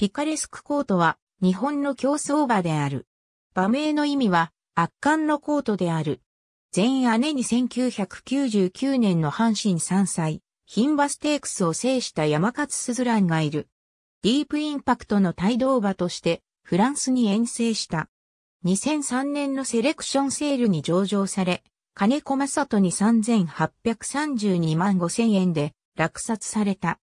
ピカレスクコートは日本の競争馬である。馬名の意味は圧巻のコートである。前姉に1999年の阪神3歳、ン馬ステークスを制した山勝スズランがいる。ディープインパクトの帯同馬としてフランスに遠征した。2003年のセレクションセールに上場され、金子正人に3832万5000円で落札された。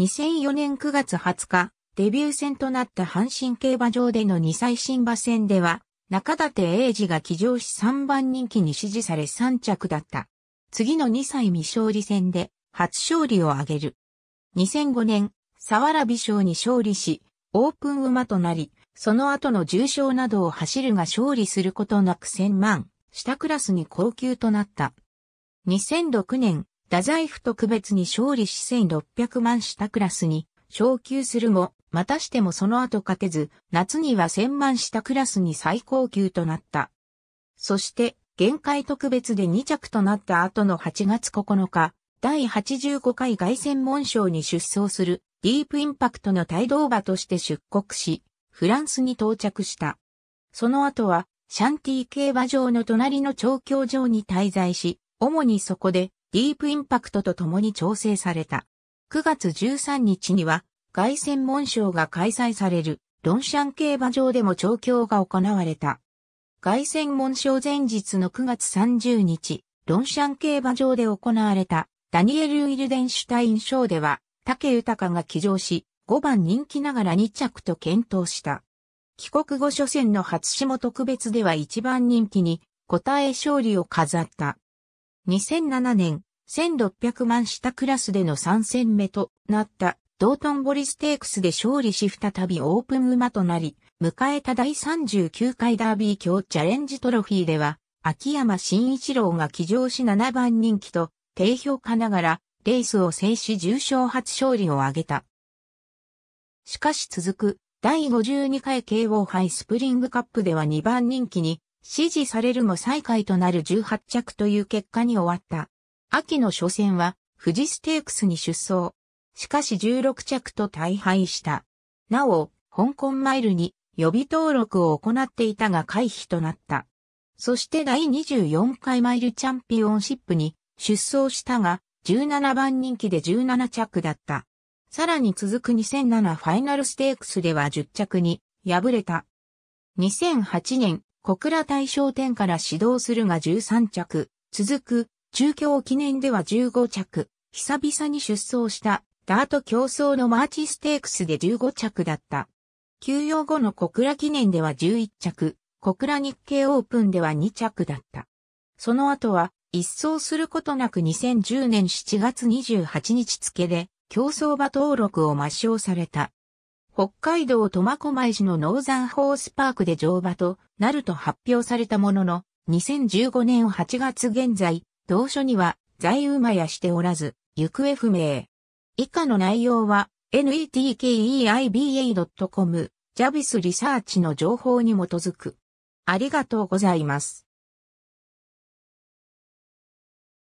2004年9月20日、デビュー戦となった阪神競馬場での2歳新馬戦では、中立英二が騎乗し3番人気に支持され3着だった。次の2歳未勝利戦で初勝利を挙げる。2005年、沢良美賞に勝利し、オープン馬となり、その後の重賞などを走るが勝利することなく1000万、下クラスに高級となった。2006年、太宰府特別に勝利し1600万下クラスに昇級するも、またしてもその後勝てず、夏には千万したクラスに最高級となった。そして、限界特別で2着となった後の8月9日、第85回外専門賞に出走するディープインパクトの帯同馬として出国し、フランスに到着した。その後は、シャンティ競馬場の隣の調教場に滞在し、主にそこでディープインパクトと共に調整された。9月13日には、外旋門賞が開催される、ロンシャン競馬場でも調教が行われた。外旋門賞前日の9月30日、ロンシャン競馬場で行われた、ダニエル・ウィルデンシュタイン賞では、竹豊が騎乗し、5番人気ながら2着と検討した。帰国後初戦の初霜特別では1番人気に、答え勝利を飾った。2007年、1600万下クラスでの3戦目となった道頓堀ステークスで勝利し再びオープン馬となり、迎えた第39回ダービー強チャレンジトロフィーでは、秋山慎一郎が騎乗し7番人気と低評価ながらレースを制し重賞初勝利を挙げた。しかし続く第52回 KO 杯スプリングカップでは2番人気に支持されるも最下位となる18着という結果に終わった。秋の初戦は、富士ステークスに出走。しかし16着と大敗した。なお、香港マイルに予備登録を行っていたが回避となった。そして第24回マイルチャンピオンシップに出走したが、17番人気で17着だった。さらに続く2007ファイナルステークスでは10着に敗れた。2008年、小倉大賞店から指導するが13着、続く中京記念では15着、久々に出走したダート競争のマーチステークスで15着だった。休養後の小倉記念では11着、小倉日経オープンでは2着だった。その後は、一掃することなく2010年7月28日付で、競争馬登録を抹消された。北海道苫小牧市のノーザンホースパークで乗馬となると発表されたものの、2015年8月現在、同書には在馬やしておらず、行方不明。以下の内容は netkeiba.com ジャビスリサーチの情報に基づく。ありがとうございます。